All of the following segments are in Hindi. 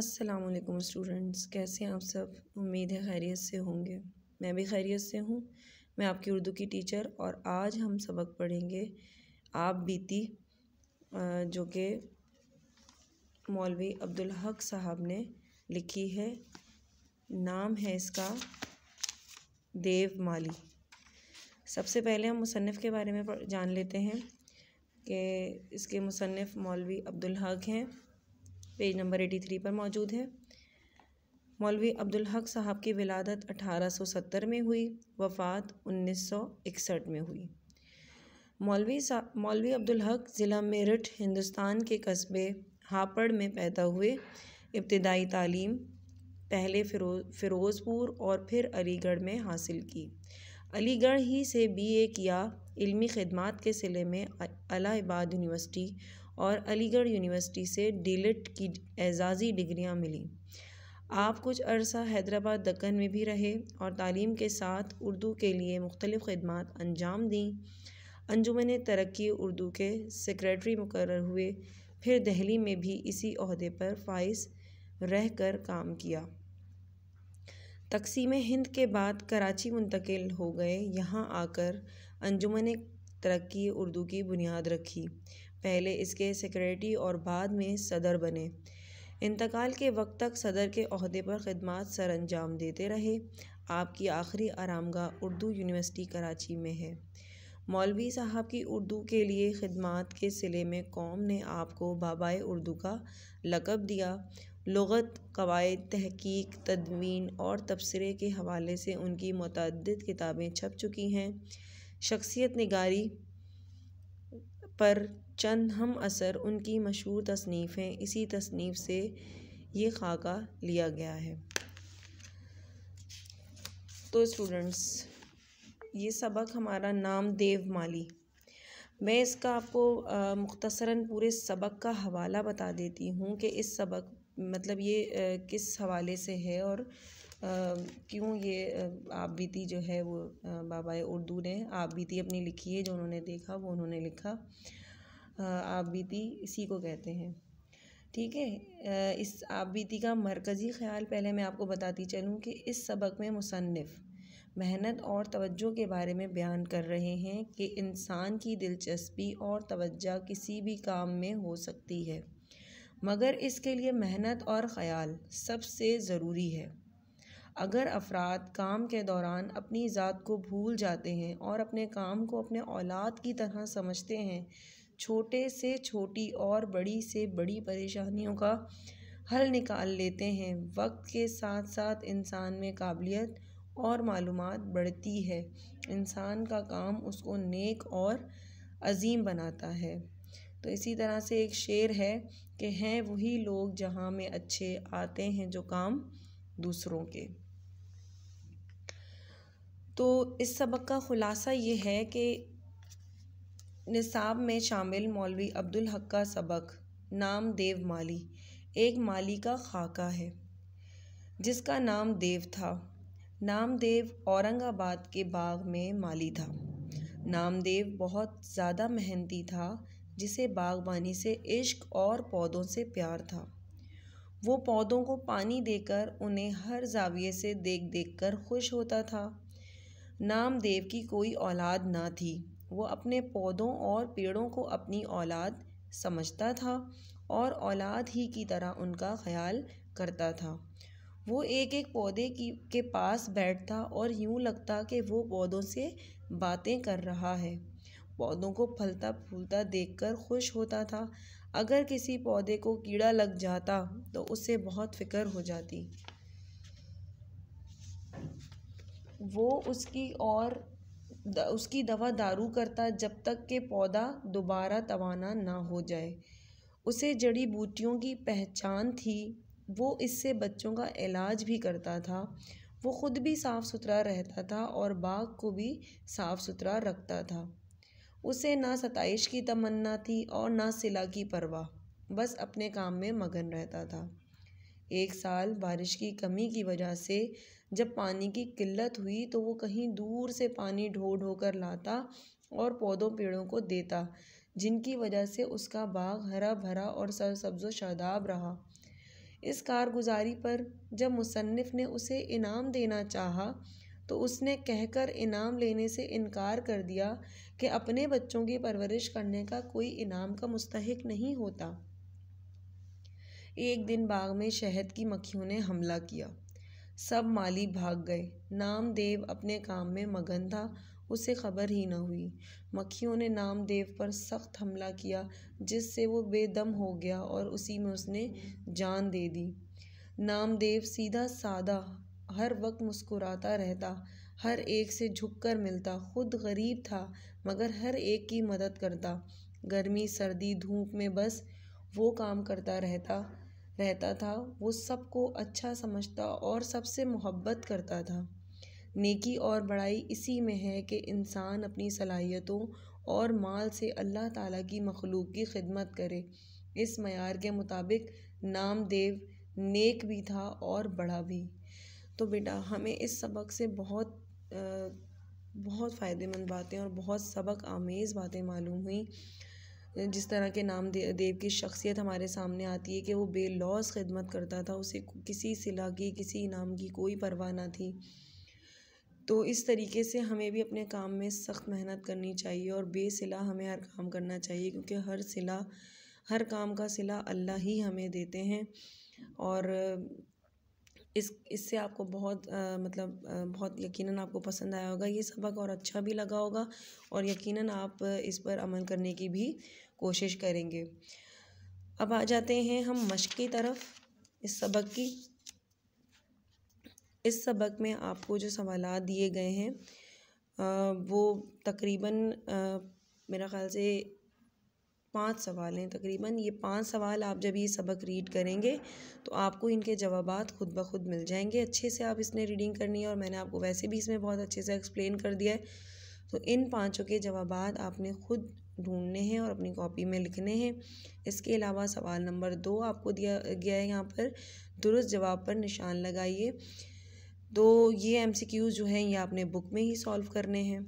अस्सलाम वालेकुम स्टूडेंट्स कैसे हैं आप सब उम्मीद है खैरियत से होंगे मैं भी खैरियत से हूँ मैं आपकी उर्दू की टीचर और आज हम सबक पढ़ेंगे आप बीती जो कि मौलवी अब्दुल हक साहब ने लिखी है नाम है इसका देव माली सबसे पहले हम मुसनफ़ के बारे में जान लेते हैं कि इसके मुसनफ़ मौलवी अब्दुल हक हैं पेज नंबर एटी थ्री पर मौजूद है मौलवी अब्दुल हक साहब की विलादत अठारह सौ सत्तर में हुई वफ़ात उन्नीस सौ इकसठ में हुई मौलवी मौलवी अब्दुल हक ज़िला मेरठ हिंदुस्तान के कस्बे हापड़ में पैदा हुए इब्तदाई तालीम पहले फिरो फिरोज़पुर और फिर अलीगढ़ में हासिल की अलीगढ़ ही से बीए किया इल्मी खिदमत के सिले में अला इबाद यूनिवर्सिटी और अलीगढ़ यूनिवर्सिटी से डीलिट की एजाज़ी डिग्रियां मिली आप कुछ अरसा हैदराबाद दक्कन में भी रहे और तालीम के साथ उर्दू के लिए मुख्तलिफ़ खदमात अंजाम दीं अंजुमन तरक्की उर्दू के सेक्रेटरी मुकर हुए फिर दहली में भी इसी अहदे पर फाइज रह कर काम किया तकसीम हिंद के बाद कराची मुंतकिल हो गए यहाँ आकर अंजुमन तरक्की उर्दू की बुनियाद रखी पहले इसके सेक्रेटरी और बाद में सदर बने इंतकाल के वक्त तक सदर के अहदे पर खदमात सर अंजाम देते रहे आपकी आखिरी आरामगा उर्दू यूनिवर्सिटी कराची में है मौलवी साहब की उर्दू के लिए खदमात के सिले में कौम ने आपको बाबाए उर्दू का लकब दिया लगत कवायद तहकीक तदवीन और तबसरे के हवाले से उनकी मतद किताबें छप चुकी हैं शख्सियत निगारी पर चंद हम असर उनकी मशहूर तसनीफ़ हैं इसी तसनीफ़ से ये खाका लिया गया है तो स्टूडेंट्स ये सबक हमारा नाम देव माली मैं इसका आपको मुख्तसरा पूरे सबक का हवाला बता देती हूँ कि इस सबक मतलब ये आ, किस हवाले से है और क्यों ये आप बीती जो है वो बाबा उर्दू ने आप बीती अपनी लिखी है जो उन्होंने देखा वो उन्होंने लिखा बीती इसी को कहते हैं ठीक है इस बीती का मरकज़ी ख्याल पहले मैं आपको बताती चलूँ कि इस सबक में मुसनफ़ मेहनत और तवज्जो के बारे में बयान कर रहे हैं कि इंसान की दिलचस्पी और तवज्जा किसी भी काम में हो सकती है मगर इसके लिए मेहनत और ख्याल सबसे ज़रूरी है अगर अफराद काम के दौरान अपनी ज़ात को भूल जाते हैं और अपने काम को अपने औलाद की तरह समझते हैं छोटे से छोटी और बड़ी से बड़ी परेशानियों का हल निकाल लेते हैं वक्त के साथ साथ इंसान में काबिलियत और मालूम बढ़ती है इंसान का काम उसको नेक और अजीम बनाता है तो इसी तरह से एक शेर है कि हैं वही लोग जहाँ में अच्छे आते हैं जो काम दूसरों के तो इस सबक का ख़ुलासा ये है कि निसाब में शामिल मौलवी अब्दुल हक का सबक नाम देव माली एक माली का खाका है जिसका नाम देव था नामदेव औरंगाबाद के बाग में माली था नामदेव बहुत ज़्यादा मेहनती था जिसे बागबानी से इश्क और पौधों से प्यार था वो पौधों को पानी देकर उन्हें हर जाविये से देख देख कर खुश होता था नामदेव की कोई औलाद ना थी वो अपने पौधों और पेड़ों को अपनी औलाद समझता था और औलाद ही की तरह उनका ख्याल करता था वो एक एक पौधे की के पास बैठता और यूं लगता कि वो पौधों से बातें कर रहा है पौधों को फलता फूलता देखकर खुश होता था अगर किसी पौधे को कीड़ा लग जाता तो उससे बहुत फिक्र हो जाती वो उसकी और उसकी दवा दारू करता जब तक के पौधा दोबारा तवाना ना हो जाए उसे जड़ी बूटियों की पहचान थी वो इससे बच्चों का इलाज भी करता था वो ख़ुद भी साफ़ सुथरा रहता था और बाग को भी साफ़ सुथरा रखता था उसे ना सताइश की तमन्ना थी और ना सिला की परवाह बस अपने काम में मगन रहता था एक साल बारिश की कमी की वजह से जब पानी की किल्लत हुई तो वो कहीं दूर से पानी ढो ढो कर लाता और पौधों पेड़ों को देता जिनकी वजह से उसका बाग हरा भरा और सरसब्ज़ो शादाब रहा इस कारगुजारी पर जब मुसनफ़ ने उसे इनाम देना चाहा तो उसने कहकर इनाम लेने से इनकार कर दिया कि अपने बच्चों की परवरिश करने का कोई इनाम का मुस्तक नहीं होता एक दिन बाग में शहद की मक्खियों ने हमला किया सब माली भाग गए नामदेव अपने काम में मगन था उसे खबर ही न हुई मक्खियों ने नामदेव पर सख्त हमला किया जिससे वो बेदम हो गया और उसी में उसने जान दे दी नामदेव सीधा सादा हर वक्त मुस्कुराता रहता हर एक से झुककर मिलता खुद गरीब था मगर हर एक की मदद करता गर्मी सर्दी धूप में बस वो काम करता रहता रहता था वो सबको अच्छा समझता और सबसे मोहब्बत करता था नेकी और बड़ाई इसी में है कि इंसान अपनी सलाहियतों और माल से अल्लाह ताला की मखलूक की खिदमत करे इस मैार के मुताबिक नामदेव नेक भी था और बड़ा भी तो बेटा हमें इस सबक से बहुत आ, बहुत फ़ायदेमंद बातें और बहुत सबक आमेज़ बातें मालूम हुई जिस तरह के नाम देव की शख्सियत हमारे सामने आती है कि वो बेलौस खिदमत करता था उसे किसी सिला की किसी इनाम की कोई परवाह ना थी तो इस तरीके से हमें भी अपने काम में सख्त मेहनत करनी चाहिए और बेसिला हमें हर काम करना चाहिए क्योंकि हर सिला हर काम का सिला अल्लाह ही हमें देते हैं और इस इससे आपको बहुत आ, मतलब आ, बहुत यकीनन आपको पसंद आया होगा ये सबक और अच्छा भी लगा होगा और यकीनन आप इस पर अमल करने की भी कोशिश करेंगे अब आ जाते हैं हम मश्क की तरफ इस सबक की इस सबक में आपको जो सवाल दिए गए हैं आ, वो तकरीबन मेरा ख़्याल से पांच सवाल हैं तकरीबन ये पांच सवाल आप जब ये सबक रीड करेंगे तो आपको इनके जवाब खुद ब खुद मिल जाएंगे अच्छे से आप इसने रीडिंग करनी है और मैंने आपको वैसे भी इसमें बहुत अच्छे से एक्सप्लेन कर दिया है तो इन पांचों के जवाब आपने खुद ढूंढने हैं और अपनी कॉपी में लिखने हैं इसके अलावा सवाल नंबर दो आपको दिया गया है यहाँ पर दुरुस्त जवाब पर निशान लगाइए तो ये एम जो हैं ये आपने बुक में ही सॉल्व करने हैं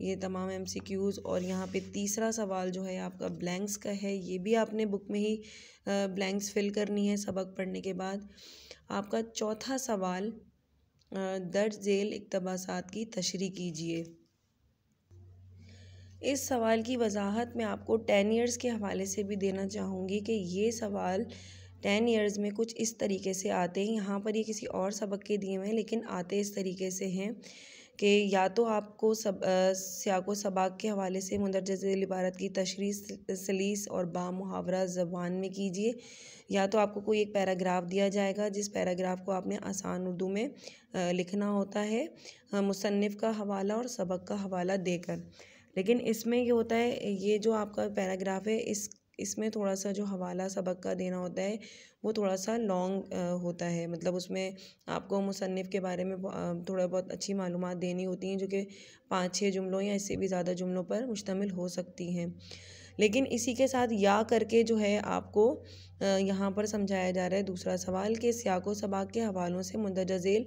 ये तमाम एम सी क्यूज़ और यहाँ पे तीसरा सवाल जो है आपका ब्लैंक्स का है ये भी आपने बुक में ही ब्लैंक्स फिल करनी है सबक पढ़ने के बाद आपका चौथा सवाल दर्ज झेल इकतबासात की तशरी कीजिए इस सवाल की वजाहत मैं आपको टेन ईयर्स के हवाले से भी देना चाहूँगी कि ये सवाल टेन ईयर्स में कुछ इस तरीके से आते हैं यहाँ पर ये किसी और सबक के दिए हुए हैं लेकिन आते इस तरीके से हैं कि या तो आपको सब सियाको सबाक के हवाले से मंदरजा झैल इबारत की तशरी सलीस और बा मुहावरा ज़बान में कीजिए या तो आपको कोई एक पैराग्राफ दिया जाएगा जिस पैराग्राफ को आपने आसान उर्दू में लिखना होता है मुसनफ़ का हवाला और सबक का हवाला देकर लेकिन इसमें ये होता है ये जो आपका पैराग्राफ है इस इसमें थोड़ा सा जो हवाला सबक का देना होता है वो थोड़ा सा लॉन्ग होता है मतलब उसमें आपको मुसनफ़ के बारे में थोड़ा बहुत अच्छी मालूम देनी होती हैं जो कि पाँच छः जुमलों या इससे भी ज़्यादा जुमलों पर मुश्तमिल हो सकती हैं लेकिन इसी के साथ या करके जो है आपको यहाँ पर समझाया जा रहा है दूसरा सवाल कि सियाको सबाक के हवालों से मुंदरजा झेल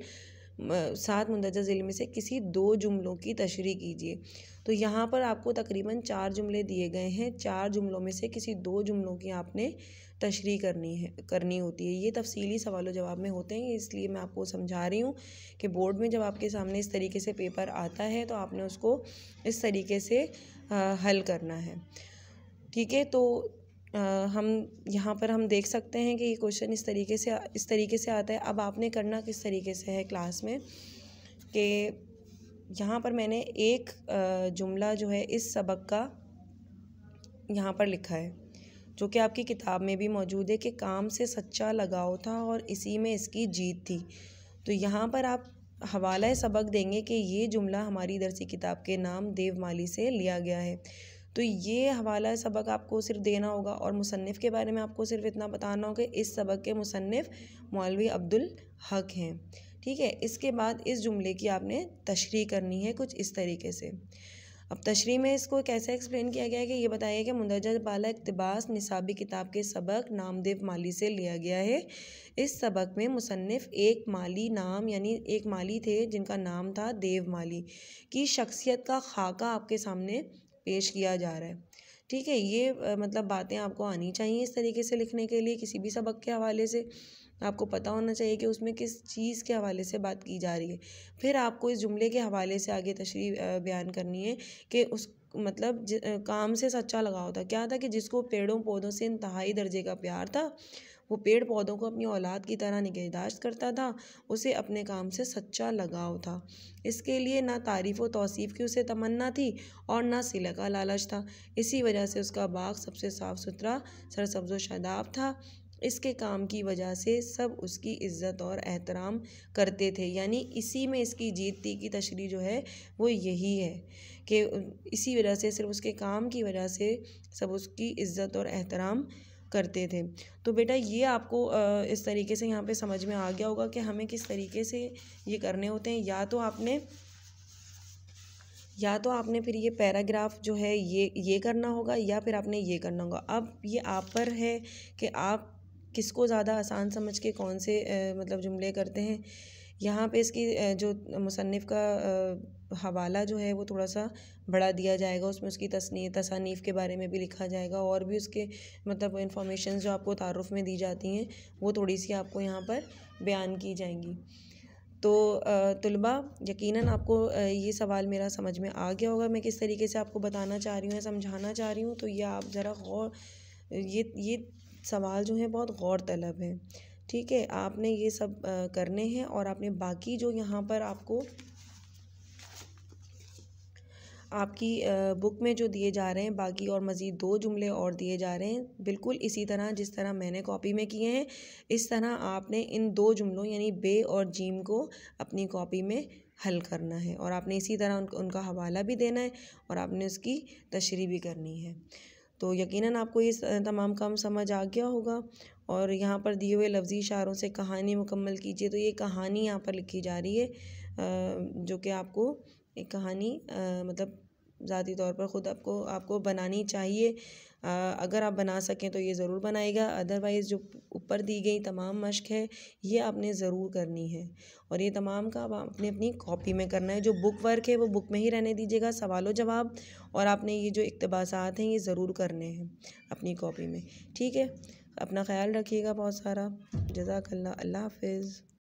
सात मुंदजा ज़िले में से किसी दो जुमलों की तशरी कीजिए तो यहाँ पर आपको तकरीबन चार जुमले दिए गए हैं चार जुमलों में से किसी दो जुमलों की आपने तशरी करनी है करनी होती है ये तफसीली सवालों जवाब में होते हैं इसलिए मैं आपको समझा रही हूँ कि बोर्ड में जब आपके सामने इस तरीके से पेपर आता है तो आपने उसको इस तरीके से हल करना है ठीक है तो हम यहाँ पर हम देख सकते हैं कि ये क्वेश्चन इस तरीके से इस तरीके से आता है अब आपने करना किस तरीके से है क्लास में कि यहाँ पर मैंने एक जुमला जो है इस सबक का यहाँ पर लिखा है जो कि आपकी किताब में भी मौजूद है कि काम से सच्चा लगाव था और इसी में इसकी जीत थी तो यहाँ पर आप हवाला सबक देंगे कि ये जुमला हमारी दरसी किताब के नाम देवमाली से लिया गया है तो ये हवाला सबक आपको सिर्फ देना होगा और मुसनफ़ के बारे में आपको सिर्फ इतना बताना होगा इस सबक के मुसनफ़ मौलवी अब्दुल हक हैं ठीक है इसके बाद इस जुमले की आपने तशरी करनी है कुछ इस तरीके से अब तशरी में इसको कैसे एक्सप्लेन किया गया है कि ये बताया कि मुंदरजा बाला इकतबास निसाबी किताब के सबक नामदेव माली से लिया गया है इस सबक में मुसनफ़ एक माली नाम यानी एक माली थे जिनका नाम था देव माली की शख्सियत का खाका आपके सामने पेश किया जा रहा है ठीक है ये मतलब बातें आपको आनी चाहिए इस तरीके से लिखने के लिए किसी भी सबक के हवाले से आपको पता होना चाहिए कि उसमें किस चीज़ के हवाले से बात की जा रही है फिर आपको इस जुमले के हवाले से आगे तशरी बयान करनी है कि उस मतलब काम से सच्चा लगाव था क्या था कि जिसको पेड़ों पौधों से इंतहाई दर्जे का प्यार था वो पेड़ पौधों को अपनी औलाद की तरह निगहदाश्त करता था उसे अपने काम से सच्चा लगाव था इसके लिए ना तारीफ़ व तोसीफ़ की उसे तमन्ना थी और ना सिला का लालच था इसी वजह से उसका बाग सबसे साफ़ सुथरा सरसब्ज व शादाब था इसके काम की वजह से सब उसकी इज्जत और एहतराम करते थे यानी इसी में इसकी जीत थी की तशरी जो है वो यही है कि इसी वजह से सिर्फ उसके काम की वजह से सब उसकी इज्जत और एहतराम करते थे तो बेटा ये आपको इस तरीके से यहाँ पे समझ में आ गया होगा कि हमें किस तरीके से ये करने होते हैं या तो आपने या तो आपने फिर ये पैराग्राफ जो है ये ये करना होगा या फिर आपने ये करना होगा अब ये आप पर है कि आप किसको ज़्यादा आसान समझ के कौन से मतलब जुमले करते हैं यहाँ पे इसकी जो मुसनफ़ का हवाला जो है वो थोड़ा सा बढ़ा दिया जाएगा उसमें उसकी तसनी तसानीफ़ के बारे में भी लिखा जाएगा और भी उसके मतलब इन्फॉर्मेशन जो आपको तारफ़ में दी जाती हैं वो थोड़ी सी आपको यहाँ पर बयान की जाएंगी तो तलबा यकीनन आपको ये सवाल मेरा समझ में आ गया होगा मैं किस तरीके से आपको बताना चाह रही हूँ या समझाना चाह रही हूँ तो ये आप ज़रा गौर ये ये सवाल जो है बहुत गौर तलब है ठीक है आपने ये सब करने हैं और आपने बाकी जो यहाँ पर आपको आपकी बुक में जो दिए जा रहे हैं बाकी और मज़ीद दो जुमले और दिए जा रहे हैं बिल्कुल इसी तरह जिस तरह मैंने कॉपी में किए हैं इस तरह आपने इन दो जुमलों यानी बे और जीम को अपनी कॉपी में हल करना है और आपने इसी तरह उन, उनका हवाला भी देना है और आपने उसकी तशरी भी करनी है तो यकीनन आपको ये तमाम काम समझ आ गया होगा और यहाँ पर दिए हुए लफ्ज़ी इशारों से कहानी मुकम्मल कीजिए तो ये कहानी यहाँ पर लिखी जा रही है जो कि आपको एक कहानी आ, मतलब ज़ाती तौर पर ख़ुद आपको आपको बनानी चाहिए आ, अगर आप बना सकें तो ये ज़रूर बनाएगा अदरवाइज़ जो ऊपर दी गई तमाम मश्क है ये आपने ज़रूर करनी है और ये तमाम का आप आपने अपनी कॉपी में करना है जो बुक वर्क है वो बुक में ही रहने दीजिएगा सवालों जवाब और आपने ये जो इकतबास हैं ये ज़रूर करने हैं अपनी कॉपी में ठीक है अपना ख्याल रखिएगा बहुत सारा जजाकल्ला अल्लाह हाफिज़